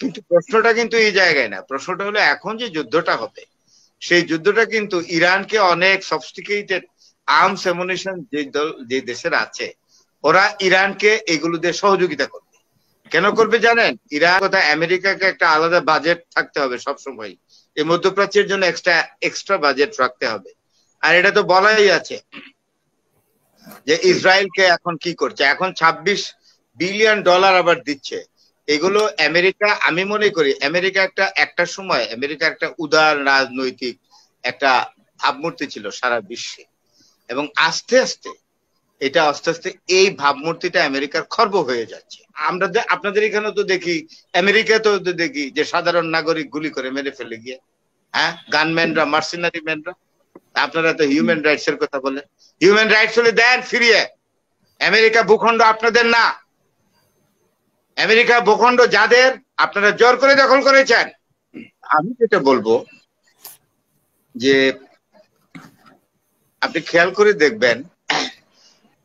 কিন্তু প্রশ্নটা কিন্তু এই জায়গায় না প্রশ্নটা হলো এখন যে যুদ্ধটা হবে সেই যুদ্ধটা কিন্তু ইরানকে অনেক সফিস্টিকেটেড আর্মস এমুনিশন যে যে দেশের আছে ওরা ইরানকে এগুলো দিয়ে সহযোগিতা করবে কেন করবে জানেন ইরান কথা আমেরিকাকে একটা আলাদা বাজেট থাকতে হবে সবসময় এই মধ্যপ্রাচ্যের জন্য এক্সট্রা এক্সট্রা বাজেট রাখতে হবে আর এটা তো বলাই আছে যে ইসরায়েলকে এখন কি করছে এখন ২৬ বিলিয়ন ডলার আবার দিচ্ছে এগুলো আমেরিকা আমি মনে করি আমেরিকা একটা একটা সময় আমেরিকা একটা উদার রাজনৈতিক একটা ভাবমূর্তি ছিল সারা বিশ্বে এবং আস্তে আস্তে এটা আস্তে আস্তে এই ভাবমূর্তিটা আমেরিকার খর্ব হয়ে যাচ্ছে আমরা আপনাদের এখানে তো দেখি আমেরিকা তো দেখি যে সাধারণ নাগরিক গুলি করে মেরে ফেলে গিয়ে হ্যাঁ গানম্যানরা মার্সিনারি ম্যানরা আপনারা তো হিউম্যান রাইটস এর কথা বলেন হিউম্যান রাইটস হলে দেন ফিরিয়ে আমেরিকা ভূখণ্ড আপনাদের না আমেরিকা ভূখণ্ড যাদের আপনারা জোর করে দখল করেছেন আমি যেটা বলবো যে আপনি খেয়াল করে দেখবেন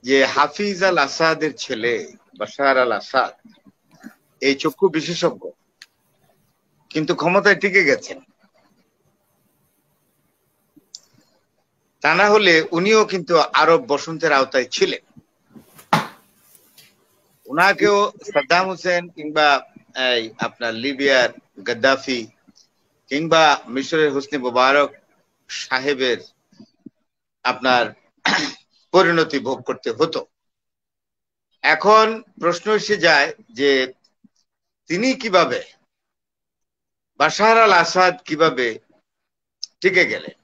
যে হাফিজ আল আসাদের ছেলে বাশার আল আসাদ এই চক্ষু বিশেষজ্ঞ কিন্তু ক্ষমতায় টিকে গেছেন তা না হলে উনিও কিন্তু আরব বসন্তের আওতায় ছিলেন উনাকেও সাদ্দাম হোসেন কিংবা এই আপনার লিবিয়ার গাদ্দাফি কিংবা মিশরের হোসনি মুবারক সাহেবের আপনার পরিণতি ভোগ করতে হতো এখন প্রশ্ন এসে যায় যে তিনি কিভাবে বাসার আল আসাদ কিভাবে টিকে গেলেন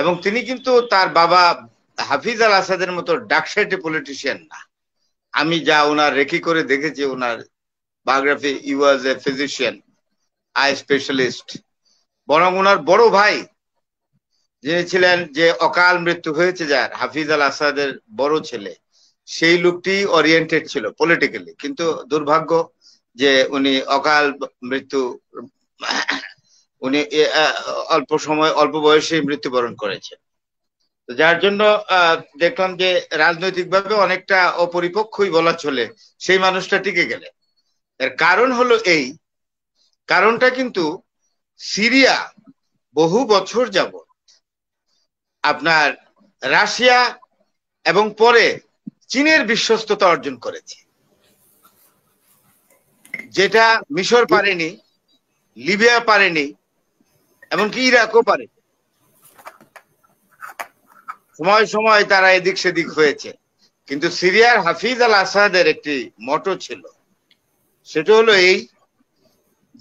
এবং তিনি কিন্তু তার বাবা হাফিজ আল আসাদের মতো ডাকসাইটে পলিটিশিয়ান না আমি যা ওনার রেকি করে দেখেছি ওনার biography you was a physician eye specialist বরং ওনার বড় ভাই যিনি ছিলেন যে অকাল মৃত্যু হয়েছে যার হাফিজ আল আসাদের বড় ছেলে সেই লোকটি ওরিয়েন্টেড ছিল পলিটিক্যালি কিন্তু দুর্ভাগ্য যে উনি অকাল মৃত্যু উনি অল্প সময় অল্প বয়সে মৃত্যুবরণ করেছেন যার জন্য দেখলাম যে রাজনৈতিকভাবে অনেকটা অপরিপক্ষই বলা চলে সেই মানুষটা টিকে গেলে এর কারণ হলো এই কারণটা কিন্তু সিরিয়া বহু বছর যাব আপনার রাশিয়া এবং পরে চীনের বিশ্বস্ততা অর্জন করেছে যেটা মিশর পারেনি লিবিয়া পারেনি এমনকি ইরাকও পারেনি সময় সময় তারা এদিক সেদিক হয়েছে কিন্তু সিরিয়ার হাফিজ আল আসাদের একটি মটো ছিল সেটা হলো এই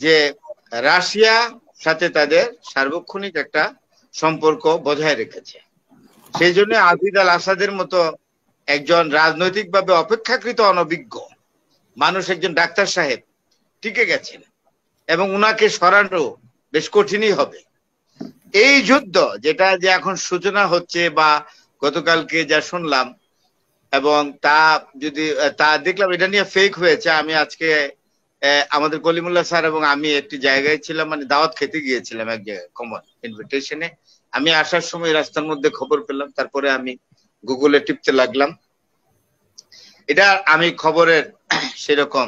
যে রাশিয়া সাথে তাদের সার্বক্ষণিক একটা সম্পর্ক বজায় রেখেছে সেই জন্য হাফিজ আল আসাদের মতো একজন রাজনৈতিকভাবে অপেক্ষাকৃত অনভিজ্ঞ মানুষ একজন ডাক্তার সাহেব টিকে গেছেন এবং উনাকে সরানো বেশ কঠিনই হবে এই যুদ্ধ যেটা যে এখন সূচনা হচ্ছে বা গতকালকে যা শুনলাম এবং তা যদি তা দেখলাম এটা নিয়ে ফেক হয়েছে আমি আজকে আমাদের কলিমুল্লাহ স্যার এবং আমি একটি জায়গায় ছিলাম মানে দাওয়াত খেতে গিয়েছিলাম এক জায়গায় কমন ইনভিটেশনে আমি আসার সময় রাস্তার মধ্যে খবর পেলাম তারপরে আমি গুগলে টিপতে লাগলাম এটা আমি খবরের সেরকম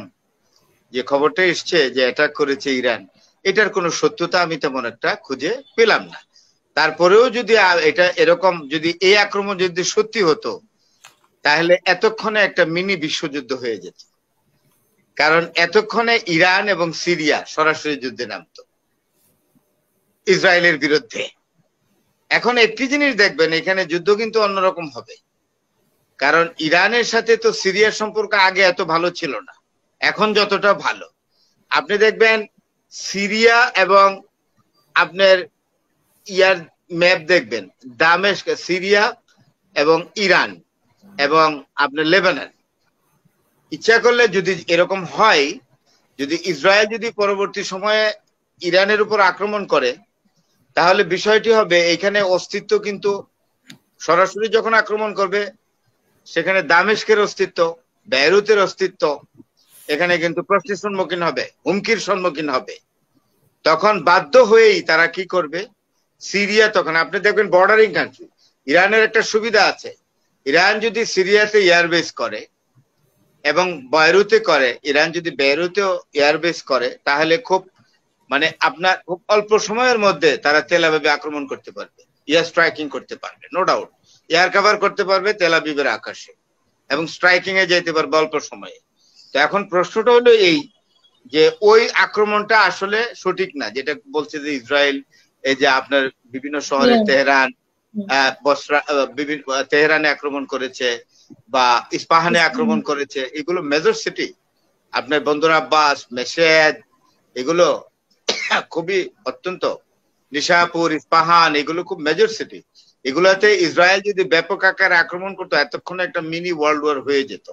যে খবরটা এসছে যে অ্যাটাক করেছে ইরান এটার কোনো সত্যতা আমি তেমন একটা খুঁজে পেলাম না তারপরেও যদি এটা এরকম যদি এই আক্রমণ যদি সত্যি হতো তাহলে এতক্ষণে একটা মিনি বিশ্বযুদ্ধ হয়ে যেত কারণ এতক্ষণে ইরান এবং সিরিয়া সরাসরি যুদ্ধে নামতো ইসরায়েলের বিরুদ্ধে এখন একটি জিনিস দেখবেন এখানে যুদ্ধ কিন্তু অন্যরকম হবে কারণ ইরানের সাথে তো সিরিয়ার সম্পর্ক আগে এত ভালো ছিল না এখন যতটা ভালো আপনি দেখবেন সিরিয়া এবং আপনার ইয়ার ম্যাপ দেখবেন দামেস্ক সিরিয়া এবং ইরান এবং আপনার লেবানন ইচ্ছা করলে যদি এরকম হয় যদি ইসরায়েল যদি পরবর্তী সময়ে ইরানের উপর আক্রমণ করে তাহলে বিষয়টি হবে এখানে অস্তিত্ব কিন্তু সরাসরি যখন আক্রমণ করবে সেখানে দামেস্কের অস্তিত্ব বেরুতের অস্তিত্ব এখানে কিন্তু প্রশ্নের সম্মুখীন হবে হুমকির সম্মুখীন হবে তখন বাধ্য হয়েই তারা কি করবে সিরিয়া তখন আপনি দেখবেন বর্ডারিং কান্ট্রি ইরানের একটা সুবিধা আছে ইরান যদি সিরিয়াতে এয়ারবেস করে এবং বয়রুতে করে ইরান যদি বেরুতেও এয়ারবেস করে তাহলে খুব মানে আপনার খুব অল্প সময়ের মধ্যে তারা তেলাভাবে আক্রমণ করতে পারবে এয়ার স্ট্রাইকিং করতে পারবে নো ডাউট এয়ার কাভার করতে পারবে তেলাবিবের আকাশে এবং স্ট্রাইকিং এ যেতে পারবে অল্প সময়ে তো এখন প্রশ্নটা হলো এই যে ওই আক্রমণটা আসলে সঠিক না যেটা বলছে যে ইসরায়েল এই যে আপনার বিভিন্ন শহরে হ্যাঁ। তেহরান বিভিন্ন তেহরানে আক্রমণ করেছে বা ইস্পাহানে আক্রমণ করেছে এগুলো মেজর সিটি আপনার বন্ধুর আব্বাস মেসেদ এগুলো খুবই অত্যন্ত নিশাপুর ইস্পাহান এগুলো খুব মেজর সিটি এগুলোতে ইসরায়েল যদি ব্যাপক আকারে আক্রমণ করতো এতক্ষণ একটা মিনি ওয়ার্ল্ড ওয়ার হয়ে যেত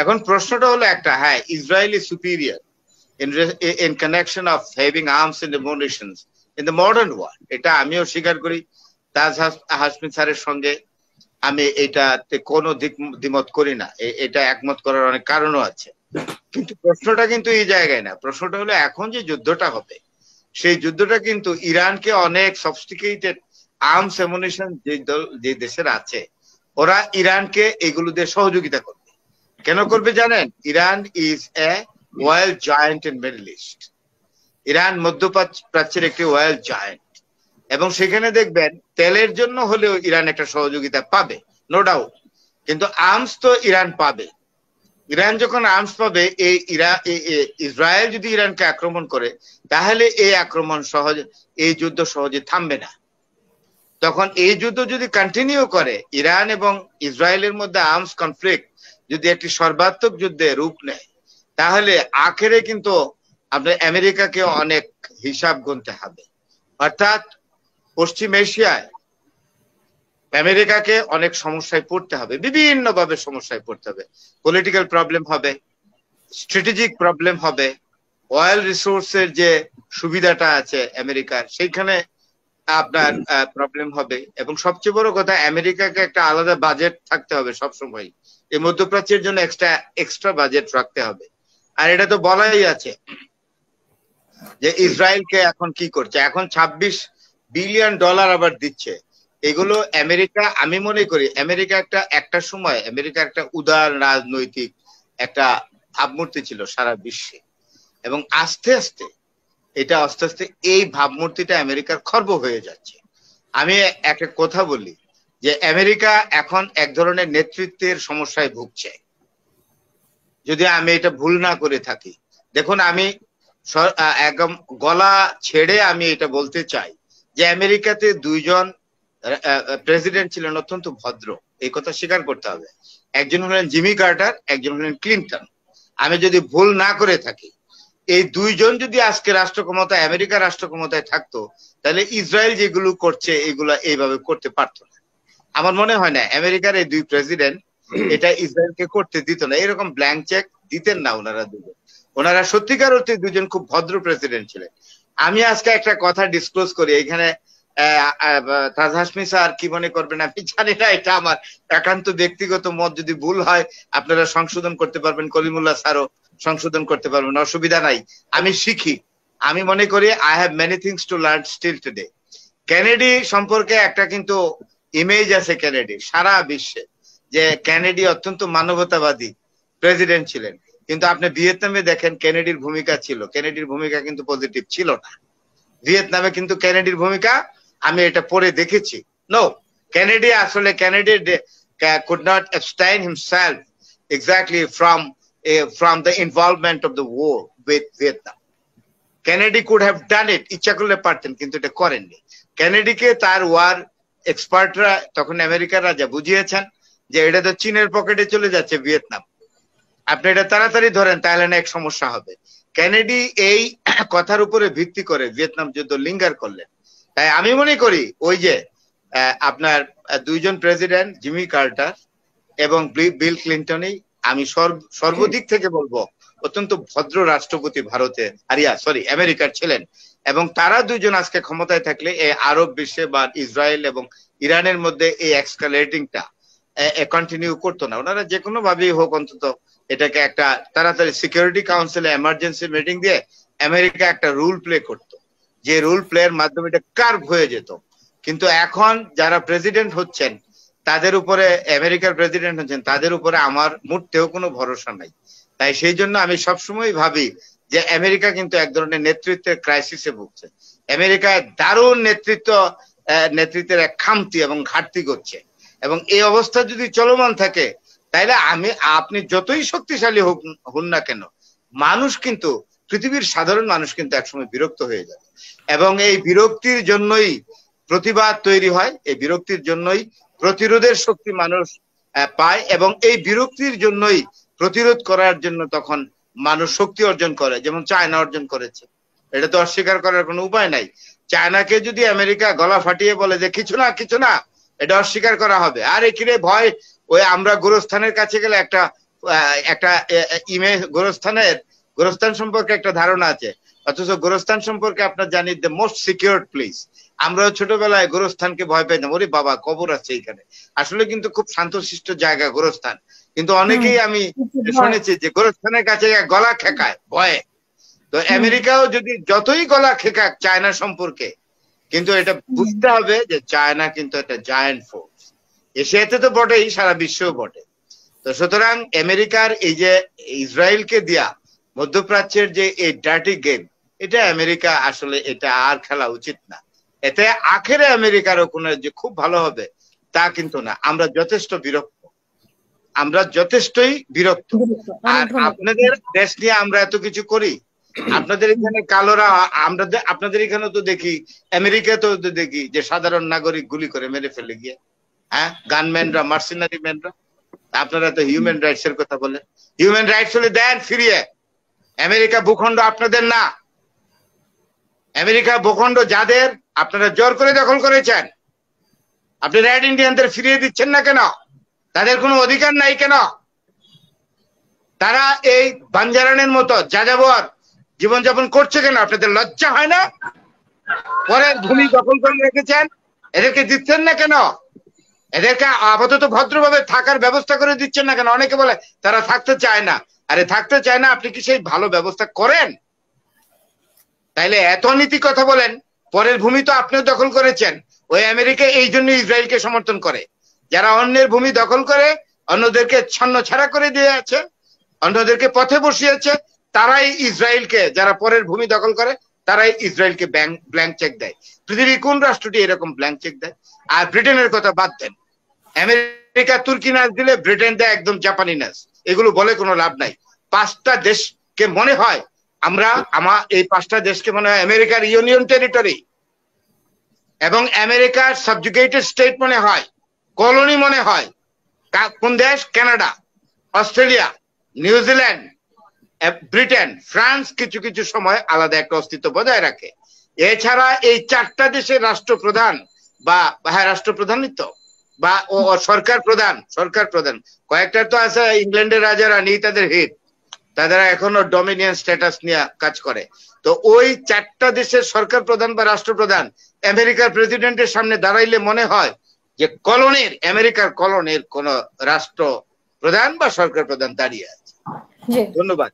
এখন প্রশ্নটা হলো একটা হ্যাঁ Israel is superior in connection of having arms in the in the modern world এটা আমিও স্বীকার করি তাজ হাসমিন স্যারের সঙ্গে আমি এটাতে কোনো দ্বিমত করি না এটা একমত করার অনেক কারণও আছে কিন্তু প্রশ্নটা কিন্তু এই জায়গায় না প্রশ্নটা হলো এখন যে যুদ্ধটা হবে সেই যুদ্ধটা কিন্তু ইরানকে অনেক সফিস্টিকেটেড আর্মস এমুনিশন যে যে দেশের আছে ওরা ইরানকে এগুলো দিয়ে সহযোগিতা করে কেন করবে জানেন Iran is a oil giant in Middle East Iran মধ্যপ্রাচ্যের একটি ওয়াইল জায়েন্ট এবং সেখানে দেখবেন তেলের জন্য হলেও ইরান একটা সহযোগিতা পাবে নো ডাউট কিন্তু আর্মস তো ইরান পাবে ইরান যখন আর্মস পাবে এই ইরা ইসরায়েল যদি ইরানকে আক্রমণ করে তাহলে এই আক্রমণ সহজ এই যুদ্ধ সহজে থামবে না তখন এই যুদ্ধ যদি কন্টিনিউ করে ইরান এবং ইসরায়েলের মধ্যে আর্মস কনফ্লিক্ট যদি একটি সর্বাত্মক যুদ্ধে রূপ নেয় তাহলে আখেরে কিন্তু আপনার আমেরিকাকে অনেক হিসাব গুনতে হবে অর্থাৎ পশ্চিম এশিয়ায় আমেরিকাকে অনেক সমস্যায় পড়তে হবে বিভিন্ন ভাবে সমস্যায় পড়তে হবে পলিটিক্যাল প্রবলেম হবে স্ট্র্যাটেজিক প্রবলেম হবে অয়েল রিসোর্সের যে সুবিধাটা আছে আমেরিকার সেইখানে আপনার প্রবলেম হবে এবং সবচেয়ে বড় কথা আমেরিকাকে একটা আলাদা বাজেট থাকতে হবে সবসময় এই মধ্যপ্রাচ্যের জন্য এক্সট্রা এক্সট্রা বাজেট রাখতে হবে আর এটা তো বলাই আছে যে ইসরায়েলকে এখন কি করছে এখন ২৬ বিলিয়ন ডলার আবার দিচ্ছে এগুলো আমেরিকা আমি মনে করি আমেরিকা একটা একটা সময় আমেরিকা একটা উদার রাজনৈতিক একটা ভাবমূর্তি ছিল সারা বিশ্বে এবং আস্তে আস্তে এটা আস্তে আস্তে এই ভাবমূর্তিটা আমেরিকার খর্ব হয়ে যাচ্ছে আমি একটা কথা বলি যে আমেরিকা এখন এক ধরনের নেতৃত্বের সমস্যায় ভুগছে যদি আমি এটা ভুল না করে থাকি দেখুন আমি একদম গলা ছেড়ে আমি এটা বলতে চাই যে আমেরিকাতে দুইজন প্রেসিডেন্ট ছিলেন অত্যন্ত ভদ্র এই কথা স্বীকার করতে হবে একজন হলেন জিমি কার্টার একজন হলেন ক্লিন্টন আমি যদি ভুল না করে থাকি এই দুইজন যদি আজকে রাষ্ট্র ক্ষমতায় আমেরিকা রাষ্ট্র ক্ষমতায় থাকতো তাহলে ইসরায়েল যেগুলো করছে এগুলো এইভাবে করতে পারতো না আমার মনে হয় না আমেরিকার এই দুই প্রেসিডেন্ট এটা ইসরায়েলকে করতে দিত না এরকম ব্ল্যাঙ্ক চেক দিতেন না ওনারা দুজন ওনারা সত্যিকার অর্থে দুজন খুব ভদ্র প্রেসিডেন্ট ছিলেন আমি আজকে একটা কথা ডিসক্লোজ করি এখানে তাজ হাসমি স্যার কি মনে করবেন আমি জানি না এটা আমার একান্ত ব্যক্তিগত মত যদি ভুল হয় আপনারা সংশোধন করতে পারবেন কলিমুল্লাহ স্যারও সংশোধন করতে পারবেন অসুবিধা নাই আমি শিখি আমি মনে করি I have many things to learn still today Kennedy সম্পর্কে একটা কিন্তু ইমেজ আছে কেনেডি সারা বিশ্বে যে কেনেডি অত্যন্ত মানবতাবাদী প্রেসিডেন্ট ছিলেন কিন্তু আপনি ভিয়েতনামে দেখেন কেনেডির ভূমিকা ছিল কেনেডির ভূমিকা কিন্তু পজিটিভ ছিল না ভিয়েতনামে কিন্তু কেনেডির ভূমিকা আমি এটা পড়ে দেখেছি নো কেনেডি আসলে Kennedy could not abstain himself exactly from from the involvement of the the with Vietnam Kennedy Kennedy could have done it ইচ্ছা করলে পারতেন কিন্তু এটা করেননি কে তার ওয়ার এক্সপার্টরা তখন আমেরিকার রাজা বুঝিয়েছেন যে এটা তো চীনের পকেটে চলে যাচ্ছে ভিয়েতনাম আপনি এটা তাড়াতাড়ি ধরেন তাহলে না এক সমস্যা হবে কেনেডি এই কথার উপরে ভিত্তি করে ভিয়েতনাম যুদ্ধ লিঙ্গার করলেন তাই আমি মনে করি ওই যে আপনার দুইজন প্রেসিডেন্ট জিমি কার্টার এবং বিল ক্লিন্টনই আমি সর্বদিক থেকে বলবো অত্যন্ত ভদ্র রাষ্ট্রপতি ভারতে আরিয়া সরি আমেরিকার ছিলেন এবং তারা দুজন আজকে ক্ষমতায় থাকলে এই আরব বিশ্বে বা ইসরায়েল এবং ইরানের মধ্যে এই এক্সকালেটিংটা কন্টিনিউ করতো না ওনারা যে কোনো ভাবেই হোক অন্তত এটাকে একটা তাড়াতাড়ি সিকিউরিটি কাউন্সিলে এমার্জেন্সি মিটিং দিয়ে আমেরিকা একটা রুল প্লে করতো যে রোল প্লেয়ের মাধ্যমে এটা কার্ভ হয়ে যেত কিন্তু এখন যারা প্রেসিডেন্ট হচ্ছেন তাদের উপরে আমেরিকার প্রেসিডেন্ট হচ্ছেন তাদের উপরে আমার মুহূর্তেও কোনো ভরসা নাই তাই সেই জন্য আমি সবসময় ভাবি যে আমেরিকা কিন্তু এক ধরনের নেতৃত্বের ক্রাইসিসে ভুগছে আমেরিকায় দারুণ নেতৃত্ব নেতৃত্বের এক খামতি এবং ঘাটতি করছে এবং এই অবস্থা যদি চলমান থাকে তাহলে আমি আপনি যতই শক্তিশালী হোক হন না কেন মানুষ কিন্তু পৃথিবীর সাধারণ মানুষ কিন্তু একসময় বিরক্ত হয়ে যাবে এবং এই বিরক্তির জন্যই প্রতিবাদ তৈরি হয় এই বিরক্তির জন্যই প্রতিরোধের শক্তি মানুষ পায় এবং এই বিরক্তির জন্যই প্রতিরোধ করার জন্য তখন মানুষ শক্তি অর্জন করে যেমন চায়না অর্জন করেছে এটা তো অস্বীকার করার কোনো উপায় নাই চায়নাকে যদি আমেরিকা গলা ফাটিয়ে বলে যে কিছু না কিছু না এটা অস্বীকার করা হবে আর এখানে ভয় ওই আমরা গোরস্থানের কাছে গেলে একটা একটা ইমেজ গোরস্থানের গোরস্থান সম্পর্কে একটা ধারণা আছে অথচ গোরস্থান সম্পর্কে আপনার জানি দ্য মোস্ট সিকিউর প্লেস আমরা ছোটবেলায় গোরস্থানকে ভয় পাইতাম ওরে বাবা কবর আছে এখানে আসলে কিন্তু খুব শান্তশিষ্ট জায়গা গোরস্থান কিন্তু অনেকেই আমি শুনেছি যে গোরস্থানের কাছে গলা খেকায় ভয়ে তো আমেরিকাও যদি যতই গলা খেকাক চায়না সম্পর্কে কিন্তু এটা বুঝতে হবে যে চায়না কিন্তু একটা জায়ান্ট ফোর্স এশিয়াতে তো বটেই সারা বিশ্বেও বটে তো সুতরাং আমেরিকার এই যে ইসরায়েলকে দেয়া মধ্যপ্রাচ্যের যে এই ডার্টি গেম এটা আমেরিকা আসলে এটা আর খেলা উচিত না এতে আখেরে আমেরিকার ওখানে যে খুব ভালো হবে তা কিন্তু না আমরা যথেষ্ট বিরক্ত আমরা যথেষ্টই বিরক্ত আর আপনাদের দেশ নিয়ে আমরা এত কিছু করি আপনাদের এখানে কালোরা আমরা আপনাদের এখানে তো দেখি আমেরিকা তো দেখি যে সাধারণ নাগরিক গুলি করে মেরে ফেলে গিয়ে হ্যাঁ গানম্যানরা মার্সিনারি ম্যানরা আপনারা তো হিউম্যান রাইটস এর কথা বলেন হিউম্যান রাইটস হলে দেন ফিরিয়ে আমেরিকা ভূখণ্ড আপনাদের না আমেরিকা ভূখণ্ড যাদের আপনারা জোর করে দখল করেছেন আপনি রেড ইন্ডিয়ানদের ফিরিয়ে দিচ্ছেন না কেন তাদের কোনো অধিকার নাই কেন তারা এই বাঞ্জারানের মতো যাযাবর জীবনযাপন করছে কেন আপনাদের লজ্জা হয় না পরে ভূমি দখল করে রেখেছেন এদেরকে দিচ্ছেন না কেন এদেরকে আপাতত ভদ্রভাবে থাকার ব্যবস্থা করে দিচ্ছেন না কেন অনেকে বলে তারা থাকতে চায় না আরে থাকতে চায় না আপনি কি সেই ভালো ব্যবস্থা করেন তাইলে এত নীতি কথা বলেন পরের ভূমি তো আপনিও দখল করেছেন ওই আমেরিকা এই জন্য ইসরায়েলকে সমর্থন করে যারা অন্যের ভূমি দখল করে অন্যদেরকে ছন্ন ছাড়া করে দিয়ে আছে অন্যদেরকে পথে বসিয়েছে তারাই ইসরায়েলকে যারা পরের ভূমি দখল করে তারাই ইসরায়েলকে ব্ল্যাঙ্ক চেক দেয় পৃথিবীর কোন রাষ্ট্রটি এরকম ব্ল্যাঙ্ক চেক দেয় আর ব্রিটেনের কথা বাদ দেন আমেরিকা তুর্কি নাচ দিলে ব্রিটেন দেয় একদম জাপানি নাচ এগুলো বলে কোনো লাভ নাই পাঁচটা দেশকে মনে হয় আমরা আমার এই পাঁচটা দেশকে মনে হয় আমেরিকার ইউনিয়ন টেরিটরি এবং আমেরিকার সাবজুগেটেড স্টেট মনে হয় কলোনি মনে হয় কোন দেশ Canada Australia New Zealand Britain France কিছু কিছু সময় আলাদা একটা অস্তিত্ব বজায় রাখে এছাড়া এই চারটা দেশের রাষ্ট্রপ্রধান বা হ্যাঁ, তো বা ও সরকার প্রধান সরকার প্রধান কয়েকটা তো আছে ইংল্যান্ডের রাজারা নেই তাদের হিট তারা এখনো ডমিনিয়ন স্ট্যাটাস নিয়ে কাজ করে তো ওই চারটা দেশের সরকার প্রধান বা রাষ্ট্রপ্রধান আমেরিকার প্রেসিডেন্টের সামনে দাঁড়াইলে মনে হয় যে কলনের আমেরিকার কলনের কোন রাষ্ট্র প্রধান বা সরকার প্রধান দাঁড়িয়ে আছে ধন্যবাদ